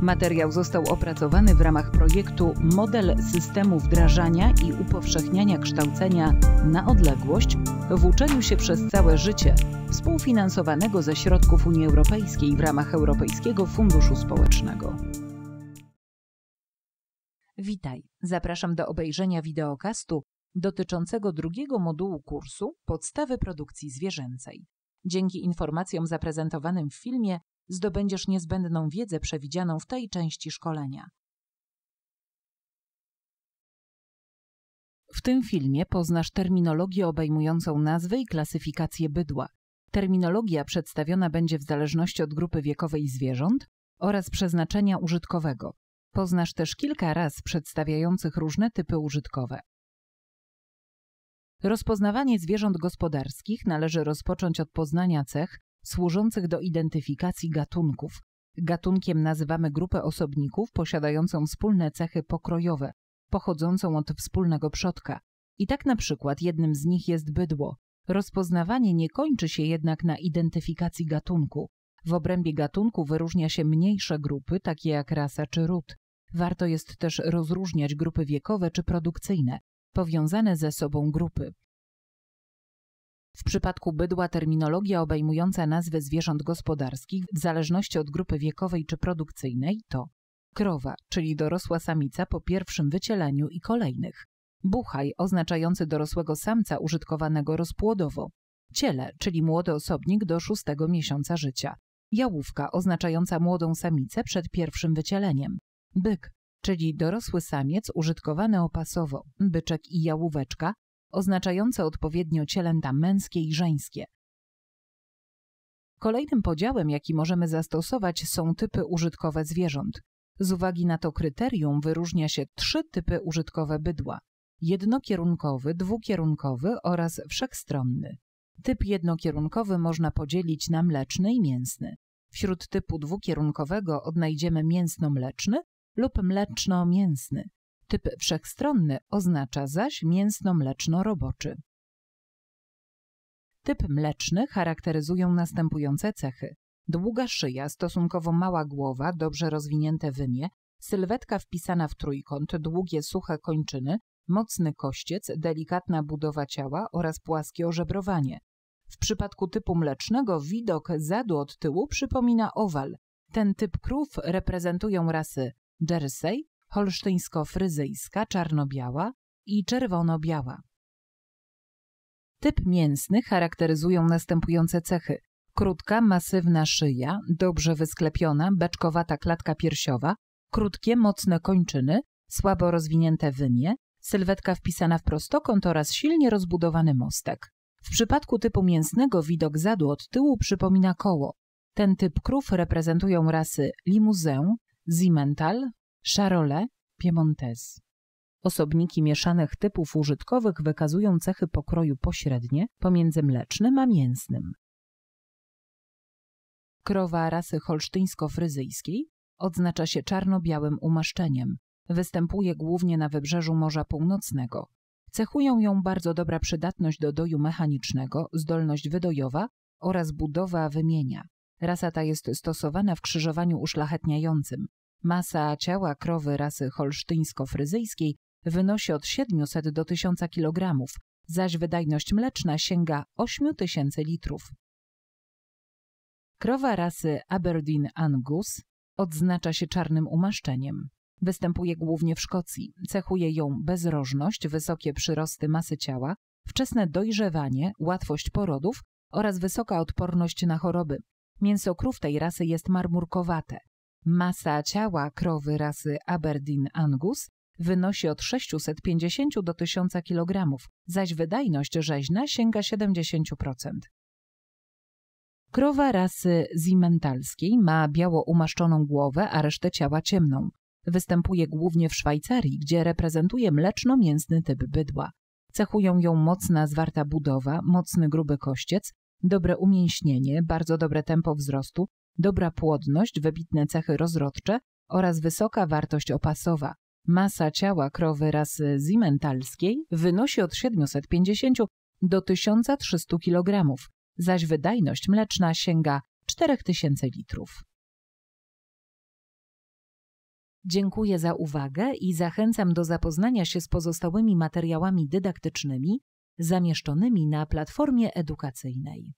Materiał został opracowany w ramach projektu Model systemu wdrażania i upowszechniania kształcenia na odległość w uczeniu się przez całe życie, współfinansowanego ze środków Unii Europejskiej w ramach Europejskiego Funduszu Społecznego. Witaj, zapraszam do obejrzenia wideokastu dotyczącego drugiego modułu kursu Podstawy produkcji zwierzęcej. Dzięki informacjom zaprezentowanym w filmie zdobędziesz niezbędną wiedzę przewidzianą w tej części szkolenia. W tym filmie poznasz terminologię obejmującą nazwy i klasyfikację bydła. Terminologia przedstawiona będzie w zależności od grupy wiekowej zwierząt oraz przeznaczenia użytkowego. Poznasz też kilka raz przedstawiających różne typy użytkowe. Rozpoznawanie zwierząt gospodarskich należy rozpocząć od poznania cech, służących do identyfikacji gatunków. Gatunkiem nazywamy grupę osobników posiadającą wspólne cechy pokrojowe, pochodzącą od wspólnego przodka. I tak na przykład jednym z nich jest bydło. Rozpoznawanie nie kończy się jednak na identyfikacji gatunku. W obrębie gatunku wyróżnia się mniejsze grupy, takie jak rasa czy ród. Warto jest też rozróżniać grupy wiekowe czy produkcyjne, powiązane ze sobą grupy. W przypadku bydła terminologia obejmująca nazwy zwierząt gospodarskich w zależności od grupy wiekowej czy produkcyjnej to krowa, czyli dorosła samica po pierwszym wycieleniu i kolejnych, buchaj oznaczający dorosłego samca użytkowanego rozpłodowo, ciele, czyli młody osobnik do szóstego miesiąca życia, jałówka oznaczająca młodą samicę przed pierwszym wycieleniem, byk, czyli dorosły samiec użytkowany opasowo, byczek i jałóweczka oznaczające odpowiednio cielęta męskie i żeńskie. Kolejnym podziałem, jaki możemy zastosować, są typy użytkowe zwierząt. Z uwagi na to kryterium wyróżnia się trzy typy użytkowe bydła: jednokierunkowy, dwukierunkowy oraz wszechstronny. Typ jednokierunkowy można podzielić na mleczny i mięsny. Wśród typu dwukierunkowego odnajdziemy mięsno-mleczny lub mleczno-mięsny. Typ wszechstronny oznacza zaś mięsno-mleczno-roboczy. Typ mleczny charakteryzują następujące cechy. Długa szyja, stosunkowo mała głowa, dobrze rozwinięte wymie, sylwetka wpisana w trójkąt, długie, suche kończyny, mocny kościec, delikatna budowa ciała oraz płaskie ożebrowanie. W przypadku typu mlecznego widok zadu od tyłu przypomina owal. Ten typ krów reprezentują rasy Jersey, holsztyńsko-fryzyjska, czarno-biała i czerwono-biała. Typ mięsny charakteryzują następujące cechy. Krótka, masywna szyja, dobrze wysklepiona, beczkowata klatka piersiowa, krótkie, mocne kończyny, słabo rozwinięte wymie, sylwetka wpisana w prostokąt oraz silnie rozbudowany mostek. W przypadku typu mięsnego widok zadu od tyłu przypomina koło. Ten typ krów reprezentują rasy Limousin, Zimental. Charolais piemontez. Osobniki mieszanych typów użytkowych wykazują cechy pokroju pośrednie pomiędzy mlecznym a mięsnym. Krowa rasy holsztyńsko-fryzyjskiej odznacza się czarno-białym umaszczeniem. Występuje głównie na wybrzeżu Morza Północnego. Cechują ją bardzo dobra przydatność do doju mechanicznego, zdolność wydojowa oraz budowa wymienia. Rasa ta jest stosowana w krzyżowaniu uszlachetniającym. Masa ciała krowy rasy holsztyńsko-fryzyjskiej wynosi od 700 do 1000 kg, zaś wydajność mleczna sięga 8000 litrów. Krowa rasy Aberdeen Angus odznacza się czarnym umaszczeniem. Występuje głównie w Szkocji. Cechuje ją bezrożność, wysokie przyrosty masy ciała, wczesne dojrzewanie, łatwość porodów oraz wysoka odporność na choroby. Mięso krów tej rasy jest marmurkowate. Masa ciała krowy rasy Aberdeen Angus wynosi od 650 do 1000 kg, zaś wydajność rzeźna sięga 70%. Krowa rasy zimentalskiej ma biało umaszczoną głowę, a resztę ciała ciemną. Występuje głównie w Szwajcarii, gdzie reprezentuje mleczno-mięsny typ bydła. Cechują ją mocna zwarta budowa, mocny gruby kościec, dobre umięśnienie, bardzo dobre tempo wzrostu, dobra płodność, wybitne cechy rozrodcze oraz wysoka wartość opasowa. Masa ciała krowy rasy e, zimentalskiej wynosi od 750 do 1300 kg, zaś wydajność mleczna sięga 4000 litrów. Dziękuję za uwagę i zachęcam do zapoznania się z pozostałymi materiałami dydaktycznymi zamieszczonymi na platformie edukacyjnej.